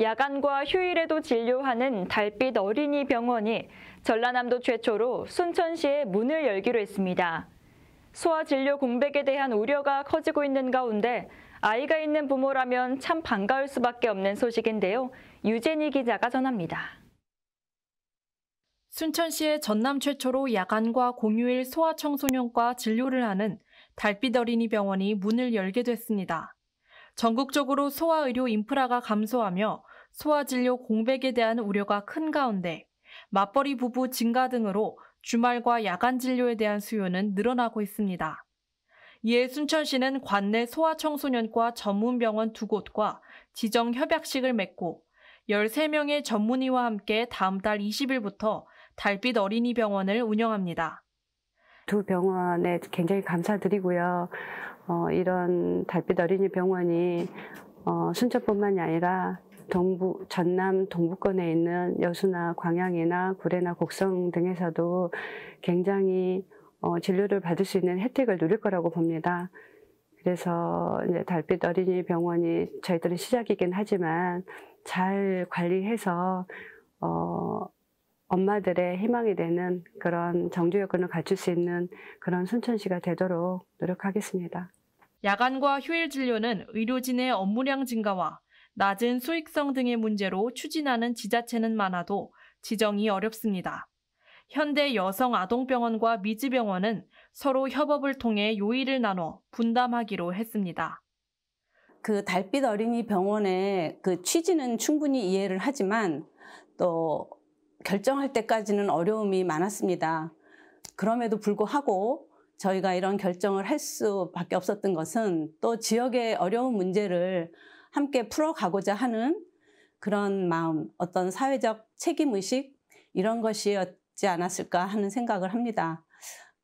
야간과 휴일에도 진료하는 달빛 어린이 병원이 전라남도 최초로 순천시에 문을 열기로 했습니다. 소아진료 공백에 대한 우려가 커지고 있는 가운데 아이가 있는 부모라면 참 반가울 수밖에 없는 소식인데요. 유재니 기자가 전합니다. 순천시의 전남 최초로 야간과 공휴일 소아청소년과 진료를 하는 달빛 어린이 병원이 문을 열게 됐습니다. 전국적으로 소아의료 인프라가 감소하며 소아진료 공백에 대한 우려가 큰 가운데 맞벌이 부부 증가 등으로 주말과 야간 진료에 대한 수요는 늘어나고 있습니다. 이에 순천시는 관내 소아청소년과 전문병원 두 곳과 지정 협약식을 맺고 13명의 전문의와 함께 다음 달 20일부터 달빛 어린이 병원을 운영합니다. 두 병원에 굉장히 감사드리고요. 어, 이런 달빛 어린이 병원이 어, 순천뿐만이 아니라 동부, 전남 동부권에 있는 여수나 광양이나 구례나 곡성 등에서도 굉장히 어, 진료를 받을 수 있는 혜택을 누릴 거라고 봅니다. 그래서 이제 달빛 어린이 병원이 저희들은 시작이긴 하지만 잘 관리해서 어, 엄마들의 희망이 되는 그런 정주 여건을 갖출 수 있는 그런 순천시가 되도록 노력하겠습니다. 야간과 휴일 진료는 의료진의 업무량 증가와 낮은 수익성 등의 문제로 추진하는 지자체는 많아도 지정이 어렵습니다. 현대 여성 아동병원과 미지병원은 서로 협업을 통해 요일을 나눠 분담하기로 했습니다. 그 달빛 어린이 병원의 그 취지는 충분히 이해를 하지만 또 결정할 때까지는 어려움이 많았습니다. 그럼에도 불구하고 저희가 이런 결정을 할 수밖에 없었던 것은 또 지역의 어려운 문제를 함께 풀어가고자 하는 그런 마음, 어떤 사회적 책임의식 이런 것이었지 않았을까 하는 생각을 합니다.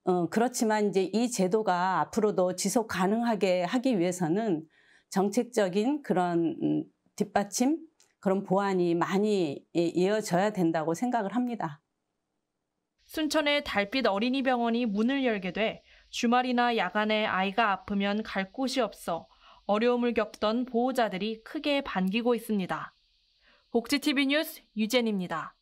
어, 그렇지만 이제 이 제도가 앞으로도 지속 가능하게 하기 위해서는 정책적인 그런 음, 뒷받침, 그런 보완이 많이 예, 이어져야 된다고 생각을 합니다. 순천의 달빛 어린이병원이 문을 열게 돼 주말이나 야간에 아이가 아프면 갈 곳이 없어 어려움을 겪던 보호자들이 크게 반기고 있습니다. 복지TV 뉴스 유젠입니다.